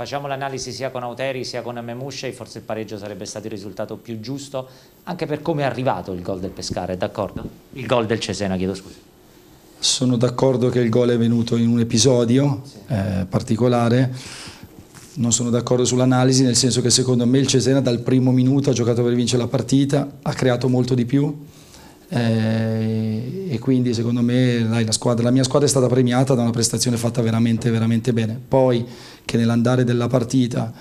facciamo l'analisi sia con Auteri sia con Memuscei, forse il pareggio sarebbe stato il risultato più giusto, anche per come è arrivato il gol del Pescara, d'accordo? Il gol del Cesena, chiedo scusa. Sono d'accordo che il gol è venuto in un episodio sì. eh, particolare, non sono d'accordo sull'analisi, nel senso che secondo me il Cesena dal primo minuto ha giocato per vincere la partita, ha creato molto di più. Eh, e quindi secondo me la, squadra, la, mia squadra è stata premiata da una prestazione fatta veramente, veramente bene. Poi che nell'andare della partita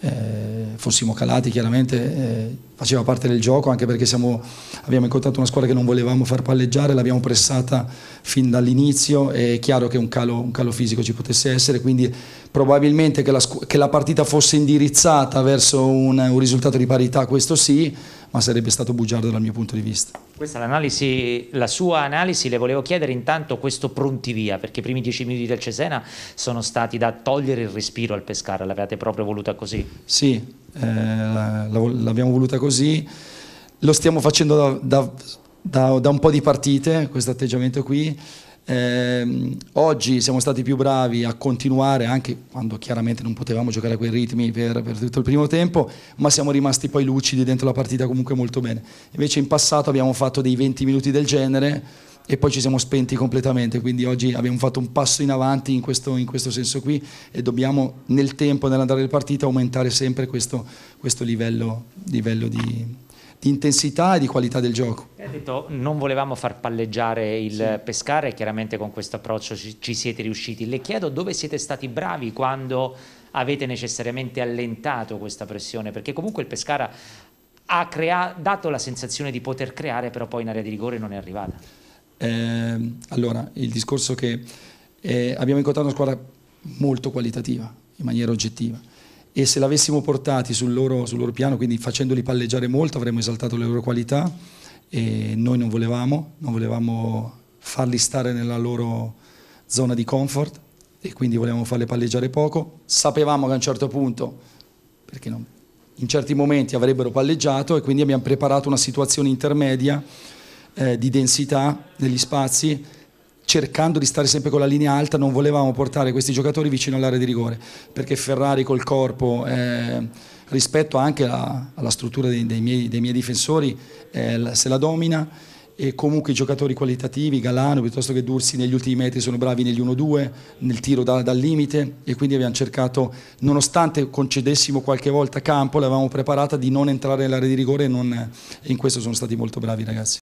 eh, fossimo calati chiaramente eh, faceva parte del gioco anche perché siamo, abbiamo incontrato una squadra che non volevamo far palleggiare, l'abbiamo pressata fin dall'inizio e è chiaro che un calo, un calo, fisico ci potesse essere, quindi probabilmente che la, che la partita fosse indirizzata verso un, un risultato di parità, questo sì, ma sarebbe stato bugiardo dal mio punto di vista. Questa è l'analisi, la sua analisi, le volevo chiedere intanto questo pronti via, perché i primi dieci minuti del Cesena sono stati da togliere il respiro al Pescara, l'avevate proprio voluta così? Sì, eh, l'abbiamo voluta così, lo stiamo facendo da, da, da, da un po' di partite, questo atteggiamento qui, eh, oggi siamo stati più bravi a continuare anche quando chiaramente non potevamo giocare a quei ritmi per, per, tutto il primo tempo, ma siamo rimasti poi lucidi dentro la partita comunque molto bene. Invece in passato abbiamo fatto dei 20 minuti del genere e poi ci siamo spenti completamente, quindi oggi abbiamo fatto un passo in avanti in questo, in questo senso qui e dobbiamo nel tempo, nell'andare delle partite, aumentare sempre questo, questo livello, livello di di intensità e di qualità del gioco. Hai detto non volevamo far palleggiare il sì. e chiaramente con questo approccio ci siete riusciti. Le chiedo dove siete stati bravi quando avete necessariamente allentato questa pressione, perché comunque il Pescara ha dato la sensazione di poter creare, però poi in area di rigore non è arrivata. Eh, allora, il discorso che eh, abbiamo incontrato una squadra molto qualitativa, in maniera oggettiva e se l'avessimo portati sul loro, sul loro piano, quindi facendoli palleggiare molto, avremmo esaltato le loro qualità e noi non volevamo, non volevamo farli stare nella loro zona di comfort e quindi volevamo farli palleggiare poco. Sapevamo che a un certo punto, perché no, in certi momenti avrebbero palleggiato e quindi abbiamo preparato una situazione intermedia eh, di densità degli spazi cercando di stare sempre con la linea alta, non volevamo portare questi giocatori vicino all'area di rigore, perché Ferrari col corpo, eh, rispetto anche alla, alla struttura dei, dei, miei, dei, miei, difensori, eh, se la domina e comunque i giocatori qualitativi, Galano piuttosto che Dursi negli ultimi metri sono bravi negli 1-2, nel tiro da, dal limite e quindi abbiamo cercato, nonostante concedessimo qualche volta campo, l'avevamo preparata di non entrare nell'area di rigore e, non, eh, e in questo sono stati molto bravi ragazzi.